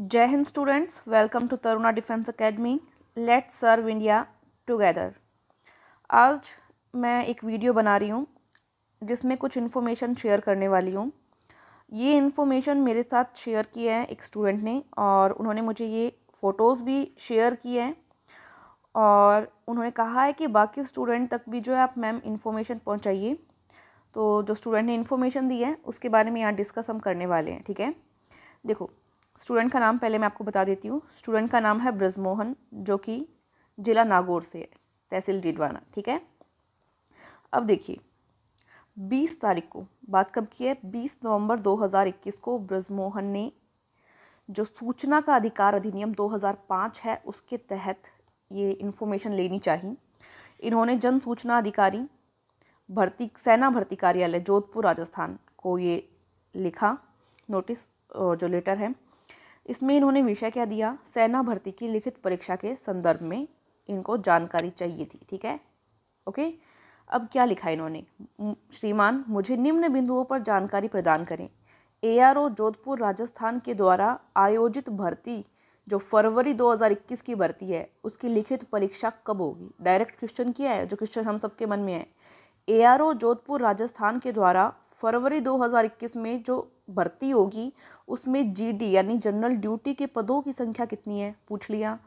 जय हिंद students welcome to Taruna defence academy let serve India together आज मैं एक वीडियो बना रही हूँ जिसमें कुछ इन्फॉर्मेशन शेयर करने वाली हूँ ये इन्फॉर्मेशन मेरे साथ शेयर की है एक स्टूडेंट ने और उन्होंने मुझे ये फ़ोटोज़ भी शेयर की है और उन्होंने कहा है कि बाकी स्टूडेंट तक भी जो है आप मैम इन्फॉर्मेशन पहुँचाइए तो जो स्टूडेंट ने इन्फॉर्मेशन दी है उसके बारे में यहाँ डिस्कस हम करने वाले हैं ठीक है देखो स्टूडेंट का नाम पहले मैं आपको बता देती हूँ स्टूडेंट का नाम है ब्रजमोहन जो कि जिला नागौर से है तहसील डीडवाना ठीक है अब देखिए 20 तारीख को बात कब की है 20 नवंबर 2021 को ब्रजमोहन ने जो सूचना का अधिकार अधिनियम 2005 है उसके तहत ये इन्फॉर्मेशन लेनी चाहिए इन्होंने जन सूचना अधिकारी भर्ती सेना भर्ती कार्यालय जोधपुर राजस्थान को ये लिखा नोटिस जो लेटर है इसमें इन्होंने विषय क्या दिया सेना भर्ती की लिखित परीक्षा के संदर्भ में इनको जानकारी चाहिए थी ठीक है ओके अब क्या लिखा इन्होंने श्रीमान मुझे निम्न बिंदुओं पर जानकारी प्रदान करें एआरओ जोधपुर राजस्थान के द्वारा आयोजित भर्ती जो फरवरी 2021 की भर्ती है उसकी लिखित परीक्षा कब होगी डायरेक्ट क्वेश्चन किया है जो क्वेश्चन हम सबके मन में है एआरओ जोधपुर राजस्थान के द्वारा फरवरी 2021 में जो भर्ती होगी उसमें जीडी यानी जनरल ड्यूटी के पदों की संख्या कितनी है पूछ लिया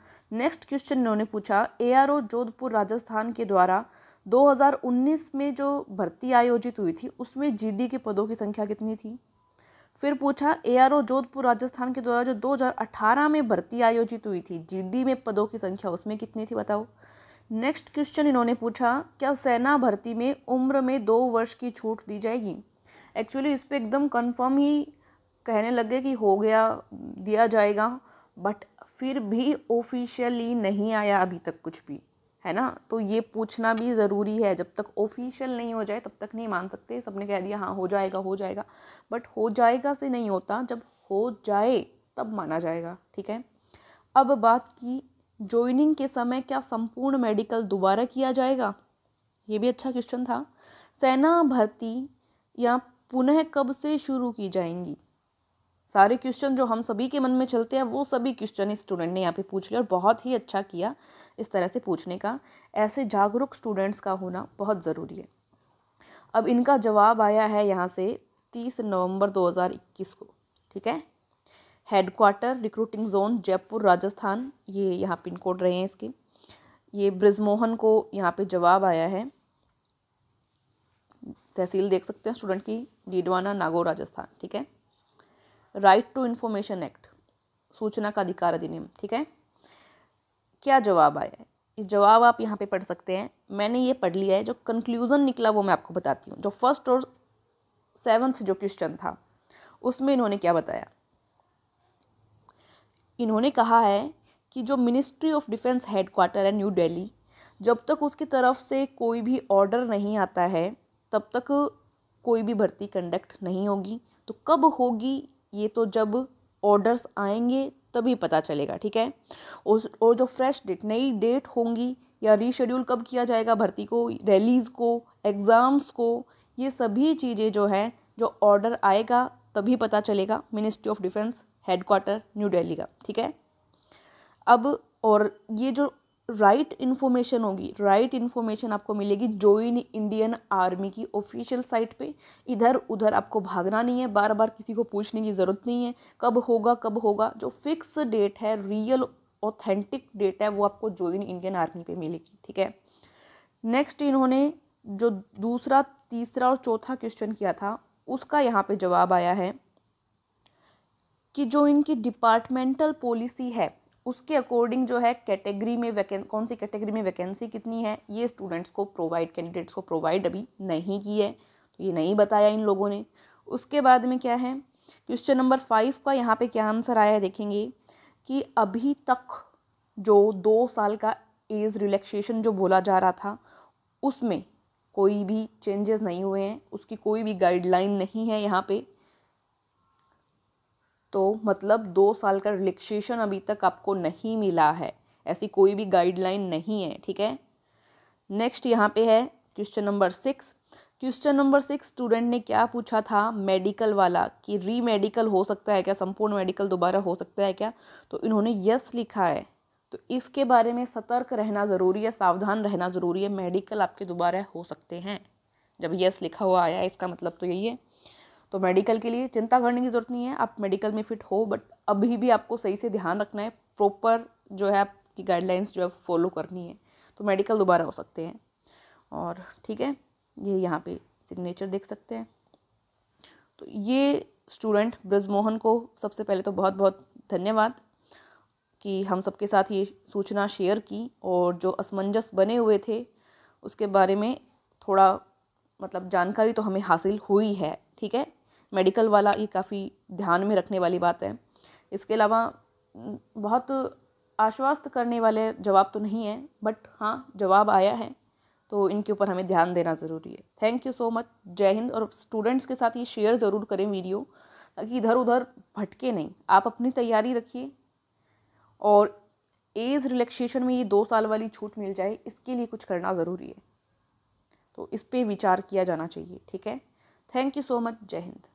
नेक्स्ट क्वेश्चन इन्होंने पूछा एआरओ जोधपुर राजस्थान के द्वारा 2019 में जो भर्ती आयोजित हुई थी उसमें जीडी के पदों की संख्या कितनी थी फिर पूछा एआरओ जोधपुर राजस्थान के द्वारा जो 2018 में भर्ती आयोजित हुई थी जीडी में पदों की संख्या उसमें कितनी थी बताओ नेक्स्ट क्वेश्चन इन्होंने पूछा क्या सेना भर्ती में उम्र में दो वर्ष की छूट दी जाएगी एक्चुअली इस पर एकदम कंफर्म ही कहने लगे कि हो गया दिया जाएगा बट फिर भी ऑफिशियली नहीं आया अभी तक कुछ भी है ना तो ये पूछना भी ज़रूरी है जब तक ऑफिशियल नहीं हो जाए तब तक नहीं मान सकते सबने कह दिया हाँ हो जाएगा हो जाएगा बट हो जाएगा से नहीं होता जब हो जाए तब माना जाएगा ठीक है अब बात की ज्वाइनिंग के समय क्या संपूर्ण मेडिकल दोबारा किया जाएगा ये भी अच्छा क्वेश्चन था सेना भर्ती या पुनः कब से शुरू की जाएंगी सारे क्वेश्चन जो हम सभी के मन में चलते हैं वो सभी क्वेश्चन इस स्टूडेंट ने यहाँ पे पूछ लिया और बहुत ही अच्छा किया इस तरह से पूछने का ऐसे जागरूक स्टूडेंट्स का होना बहुत ज़रूरी है अब इनका जवाब आया है यहाँ से तीस नवंबर 2021 को ठीक है headquarter recruiting zone Jaipur Rajasthan ये यहाँ पिन कोड रहे हैं इसके ये ब्रिजमोहन को यहाँ पे जवाब आया है तहसील देख सकते हैं स्टूडेंट की डीडवाना नागौर राजस्थान ठीक है राइट टू इन्फॉर्मेशन एक्ट सूचना का अधिकार अधिनियम ठीक है क्या जवाब आया है इस जवाब आप यहाँ पे पढ़ सकते हैं मैंने ये पढ़ लिया है जो कंक्लूज़न निकला वो मैं आपको बताती हूँ जो फर्स्ट और सेवन्थ जो क्वेश्चन था उसमें इन्होंने क्या बताया इन्होंने कहा है कि जो मिनिस्ट्री ऑफ डिफेंस हेडक्वार्टर है न्यू दिल्ली जब तक उसकी तरफ से कोई भी ऑर्डर नहीं आता है तब तक कोई भी भर्ती कंडक्ट नहीं होगी तो कब होगी ये तो जब ऑर्डर्स आएंगे तभी पता चलेगा ठीक है और, और जो फ्रेश डेट नई डेट होंगी या रीशेड्यूल कब किया जाएगा भर्ती को रैलीज़ को एग्ज़ाम्स को ये सभी चीज़ें जो हैं जो ऑर्डर आएगा तभी पता चलेगा ministry of defence headquarter new Delhi का ठीक है अब और ये जो राइट right इन्फॉर्मेशन होगी राइट right इन्फॉर्मेशन आपको मिलेगी जॉइन इंडियन आर्मी की ऑफिशियल साइट पे इधर उधर आपको भागना नहीं है बार बार किसी को पूछने की ज़रूरत नहीं है कब होगा कब होगा जो फिक्स डेट है रियल ऑथेंटिक डेट है वो आपको जॉइन इंडियन आर्मी पे मिलेगी ठीक है नेक्स्ट इन्होंने जो दूसरा तीसरा और चौथा क्वेश्चन किया था उसका यहाँ पर जवाब आया है कि जो इनकी डिपार्टमेंटल पॉलिसी है उसके अकॉर्डिंग जो है कैटेगरी में वैके कौन सी कैटेगरी में वैकेंसी कितनी है ये स्टूडेंट्स को प्रोवाइड कैंडिडेट्स को प्रोवाइड अभी नहीं की है तो ये नहीं बताया इन लोगों ने उसके बाद में क्या है क्वेश्चन नंबर फाइव का यहाँ पे क्या आंसर आया है देखेंगे कि अभी तक जो दो साल का एज रिलैक्सेशन जो बोला जा रहा था उसमें कोई भी चेंजेस नहीं हुए हैं उसकी कोई भी गाइडलाइन नहीं है यहाँ पर तो मतलब दो साल का रिलैक्सेशन अभी तक आपको नहीं मिला है ऐसी कोई भी गाइडलाइन नहीं है ठीक है नेक्स्ट यहाँ पे है question number six question number six student ने क्या पूछा था मेडिकल वाला कि री मेडिकल हो सकता है क्या संपूर्ण मेडिकल दोबारा हो सकता है क्या तो इन्होंने यस लिखा है तो इसके बारे में सतर्क रहना ज़रूरी है सावधान रहना ज़रूरी है मेडिकल आपके दोबारा हो सकते हैं जब यस लिखा हुआ आया इसका मतलब तो यही है तो मेडिकल के लिए चिंता करने की ज़रूरत नहीं है आप मेडिकल में फ़िट हो बट अभी भी आपको सही से ध्यान रखना है प्रॉपर जो है आपकी गाइडलाइंस जो है फॉलो करनी है तो मेडिकल दोबारा हो सकते हैं और ठीक है ये यहाँ पे सिग्नेचर देख सकते हैं तो ये स्टूडेंट ब्रजमोहन को सबसे पहले तो बहुत बहुत धन्यवाद कि हम सबके साथ ये सूचना शेयर की और जो असमंजस बने हुए थे उसके बारे में थोड़ा मतलब जानकारी तो हमें हासिल हुई है ठीक है मेडिकल वाला ये काफ़ी ध्यान में रखने वाली बात है इसके अलावा बहुत आश्वस्त करने वाले जवाब तो नहीं है बट हाँ जवाब आया है तो इनके ऊपर हमें ध्यान देना ज़रूरी है थैंक यू सो मच जय हिंद और स्टूडेंट्स के साथ ये शेयर ज़रूर करें वीडियो ताकि इधर उधर भटके नहीं आप अपनी तैयारी रखिए और एज रिलैक्सेशन में ये दो साल वाली छूट मिल जाए इसके लिए कुछ करना ज़रूरी है तो इस पर विचार किया जाना चाहिए ठीक है थैंक यू सो मच जय हिंद